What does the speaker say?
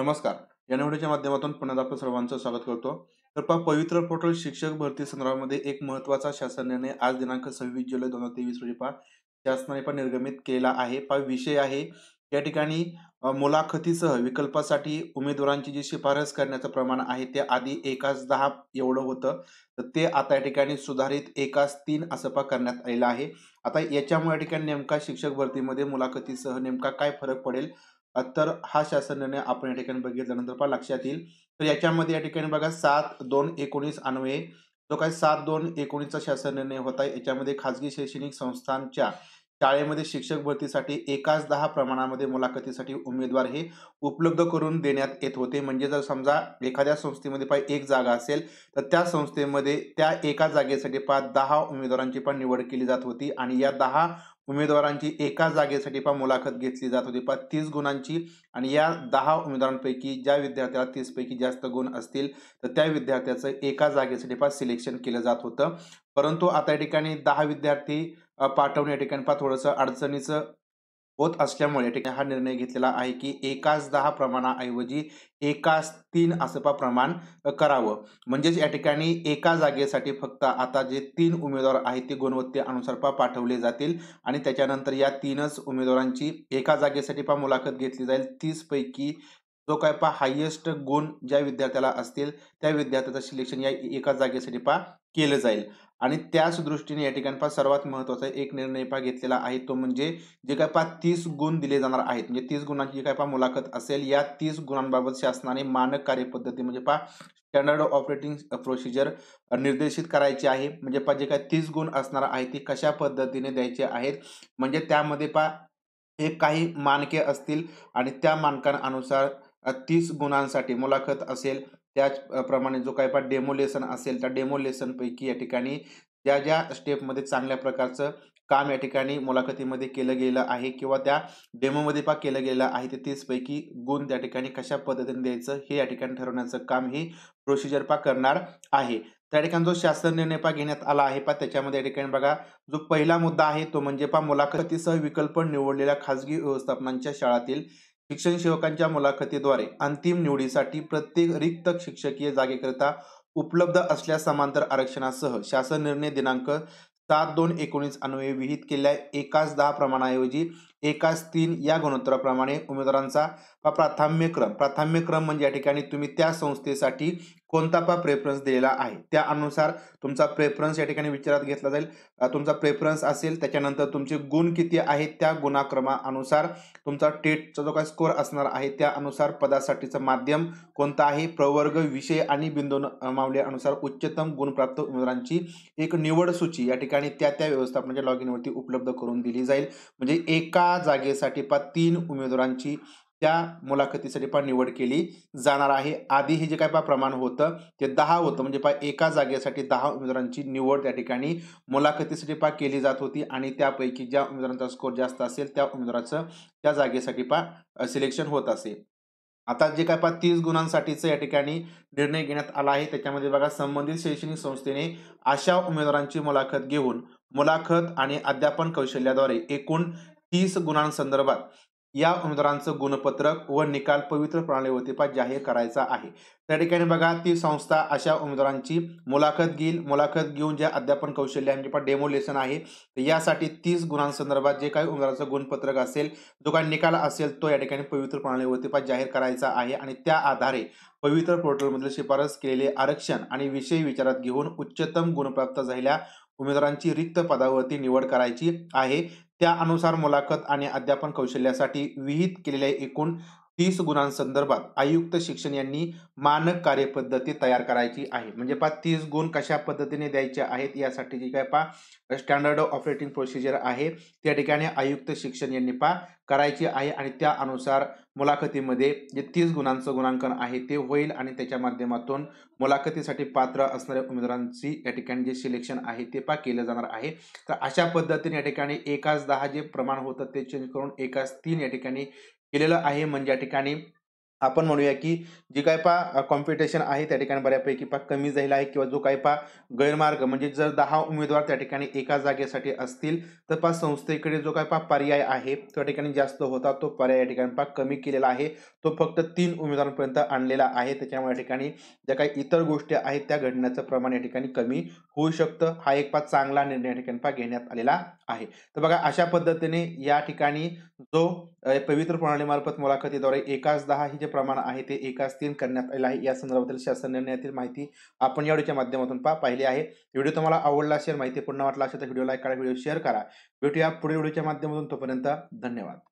नमस्कार या निवडीच्या माध्यमातून पुन्हा आपलं सर्वांचं स्वागत करतो तर पा पवित्र पोर्टल शिक्षक भरती संदर्भामध्ये एक महत्वाचा शासन निर्णय आज दिनांक सव्वीस जुलै दोन हजार तेवीस रोजी पा शासनाने पण निर्गमित केला आहे पा विषय आहे या ठिकाणी मुलाखतीसह विकल्पासाठी उमेदवारांची जी शिफारस करण्याचं प्रमाण आहे ते आधी एकाच दहा एवढं होतं तर ते आता या ठिकाणी सुधारित एकाच तीन असं पा करण्यात आलेलं आहे आता याच्यामुळे या ठिकाणी नेमका शिक्षक भरतीमध्ये मुलाखतीसह नेमका काय फरक पडेल तर हा शासन निर्णय आपण या ठिकाणी बघितल्यानंतर पहा लक्षात येईल तर याच्यामध्ये या ठिकाणी बघा सात दोन एकोणीस अन्वये जो काही सात दोन एकोणीसचा शासन निर्णय होता याच्यामध्ये खाजगी शैक्षणिक संस्थांच्या शाळेमध्ये शिक्षक भरतीसाठी एकाच दहा प्रमाणामध्ये मुलाखतीसाठी उमेदवार हे उपलब्ध करून देण्यात येत होते म्हणजे जर समजा एखाद्या संस्थेमध्ये पाय एक जागा असेल तर त्या संस्थेमध्ये त्या एका जागेसाठी पाच दहा उमेदवारांची पण निवड केली जात होती आणि या दहा उमेदवारांची एका जागेसाठी पहा मुलाखत घेतली जात होती पहा तीस गुणांची आणि या दहा उमेदवारांपैकी ज्या विद्यार्थ्याला तीसपैकी जास्त गुण असतील तर त्या विद्यार्थ्याचं एका जागेसाठी पहा सिलेक्शन केलं जात होतं परंतु आता या ठिकाणी दहा विद्यार्थी पाठवणे या ठिकाणी पहा थोडंसं अडचणीचं होत असल्यामुळे या हा निर्णय घेतलेला आहे की एकाच दहा प्रमाणाऐवजी एकाच तीन आसपा प्रमाण करावं म्हणजेच या ठिकाणी एका जागेसाठी फक्त आता जे तीन उमेदवार आहेत ते गुणवत्तेअनुसार पा पाठवले जातील आणि त्याच्यानंतर या तीनच उमेदवारांची एका जागेसाठी पा मुलाखत घेतली जाईल तीसपैकी जो काय पहा हायेस्ट गुण ज्या विद्यार्थ्याला असतील त्या विद्यार्थ्याचं सिलेक्शन या एका जागेसाठी पहा केलं जाईल आणि त्याच दृष्टीने या ठिकाणी पहा सर्वात महत्त्वाचा एक निर्णय पहा घेतलेला आहे तो म्हणजे जे काय पहा तीस गुण दिले जाणार आहेत म्हणजे तीस गुणांची काय पहा मुलाखत असेल या तीस गुणांबाबत शासनाने मानक कार्यपद्धती म्हणजे पहा स्टँडर्ड ऑपरेटिंग प्रोसिजर निर्देशित करायची आहे म्हणजे पहा जे काय तीस गुण असणार आहे ते कशा पद्धतीने द्यायचे आहेत म्हणजे त्यामध्ये पहा एक काही मानके असतील आणि त्या मानकांनुसार तीस गुणांसाठी मुलाखत असेल त्याचप्रमाणे जो काही पा डेमो असेल त्या डेमो या ठिकाणी ज्या ज्या स्टेपमध्ये चांगल्या प्रकारचं काम या ठिकाणी मुलाखतीमध्ये केलं गेलं आहे किंवा त्या डेमोमध्ये पा केलं गेलं आहे ते तीसपैकी गुण त्या ठिकाणी कशा पद्धतीने द्यायचं हे या ठिकाणी ठरवण्याचं काम ही प्रोसिजर पा करणार आहे त्या ठिकाणी जो शासन निर्णय पा घेण्यात आला आहे पा त्याच्यामध्ये या ठिकाणी बघा जो पहिला मुद्दा आहे तो म्हणजे पा मुलाखतीसह विकल्प निवडलेल्या खाजगी व्यवस्थापनांच्या शाळातील शिक्षण सेवकांच्या मुलाखतीद्वारे अंतिम निवडीसाठी प्रत्येक रिक्त शिक्षकीय जागेकरिता उपलब्ध असल्या समांतर आरक्षणासह शासन निर्णय दिनांक सात दोन एकोणीस अन्वये विहित केलेल्या एकाच दहा प्रमाणाऐवजी एकाच तीन या गुणोत्तराप्रमाणे उमेदवारांचा प्राथम्य क्रम म्हणजे या ठिकाणी तुम्ही त्या संस्थेसाठी कोणता पा प्रेफरन्स दिलेला आहे त्यानुसार तुमचा प्रेफरन्स या ठिकाणी विचारात घेतला जाईल तुमचा प्रेफरन्स असेल त्याच्यानंतर तुमचे गुण किती आहेत त्या गुणाक्रमानुसार तुमचा टेटचा जो काही स्कोअर असणार आहे त्यानुसार पदासाठीचं माध्यम कोणतं आहे प्रवर्ग विषय आणि बिंदू मावल्यानुसार उच्चतम गुणप्राप्त उमेदवारांची एक निवड सूची या ठिकाणी त्या त्या व्यवस्थापनाच्या लॉग इनवरती उपलब्ध करून दिली जाईल म्हणजे एका त्या जागेसाठी पा तीन उमेदवारांची त्या मुलाखतीसाठी पा निवड केली जाणार आहे आधी हे जे काय पा प्रमाण होतं ते दहा होतं म्हणजे पा एका जागेसाठी दहा उमेदवारांची निवड त्या ठिकाणी मुलाखतीसाठी पा केली जात होती आणि त्यापैकी ज्या उमेदवारांचा स्कोर जास्त असेल त्या उमेदवाराचं त्या जागेसाठी पा सिलेक्शन होत असे आता जे काय पा तीस गुणांसाठीचं या ठिकाणी निर्णय घेण्यात आला आहे त्याच्यामध्ये बघा संबंधित शैक्षणिक संस्थेने अशा उमेदवारांची मुलाखत घेऊन मुलाखत आणि अध्यापन कौशल्याद्वारे एकूण तीस गुणांसंदर्भात या उमेदवारांचं गुणपत्रक व निकाल पवित्र प्रणालीवरती जाहीर करायचा आहे त्या ठिकाणी बघा ती संस्था अशा उमेदवारांची मुलाखत घेईल मुलाखत घेऊन ज्या अध्यापन कौशल्य आहे पण डेमो लेसन आहे यासाठी तीस गुणांसंदर्भात जे काही उमेदवाराचं गुणपत्रक असेल जो काही निकाल असेल तो या ठिकाणी पवित्र प्रणालीवरती जाहीर करायचा आहे आणि त्या आधारे पवित्र पोर्टलमधील शिफारस केलेले आरक्षण आणि विषय विचारात घेऊन उच्चतम गुणप्राप्त झालेल्या उमेदवारांची रिक्त पदावरती निवड करायची आहे त्यानुसार मुलाखत आणि अध्यापन कौशल्यासाठी विहित केलेले एकूण तीस गुणांसंदर्भात आयुक्त शिक्षण यांनी मानक कार्यपद्धती तयार करायची आहे म्हणजे पा तीस गुण कशा पद्धतीने द्यायचे आहेत यासाठी जी काय पा स्टँडर्ड ऑपरेटिंग प्रोसिजर आहे त्या ठिकाणी आयुक्त शिक्षण यांनी पा करायची आहे आणि त्या अनुसार मुलाखतीमध्ये जे तीस गुणांचं गुणांकन आहे ते होईल आणि त्याच्या माध्यमातून मुलाखतीसाठी पात्र असणाऱ्या उमेदवारांची या ठिकाणी जे सिलेक्शन आहे ते पा केलं जाणार आहे तर अशा पद्धतीने या ठिकाणी एकाच दहा जे प्रमाण होतं ते चेंज करून एकाच तीन या ठिकाणी केलेलं आहे म्हणजे या ठिकाणी आपण म्हणूया की जी काय पा कॉम्पिटिशन आहे त्या ठिकाणी बऱ्यापैकी पा कमी झालेला आहे किंवा जो काय पा गैरमार्ग म्हणजे जर दहा उमेदवार त्या ठिकाणी एका जागेसाठी असतील तर पा संस्थेकडे जो काय पा पर्याय आहे त्या ठिकाणी जास्त होता तो पर्याय या ठिकाणी पा कमी केलेला आहे तो फक्त तीन उमेदवारांपर्यंत आणलेला आहे त्याच्यामुळे या ठिकाणी ज्या काही इतर गोष्टी आहेत त्या घडण्याचं प्रमाण या ठिकाणी कमी होऊ शकतं हा एक पा चांगला निर्णय या ठिकाणी पा घेण्यात आलेला आहे तर बघा अशा पद्धतीने या ठिकाणी जो पवित्र प्रणालीमार्फत मुलाखतीद्वारे एकाच दहा ही जे प्रमाण आहे ते एकाच तीन करण्यात आले आहे या संदर्भातील शासन निर्णयातील माहिती आपण या व्हिडिओच्या माध्यमातून पा पाहिली आहे व्हिडिओ तुम्हाला आवडला असेल माहिती पूर्ण वाटला असेल तर व्हिडिओ लाईक करा व्हिडिओ शेअर करा भेटूया पुढील व्हिडिओच्या माध्यमातून तोपर्यंत धन्यवाद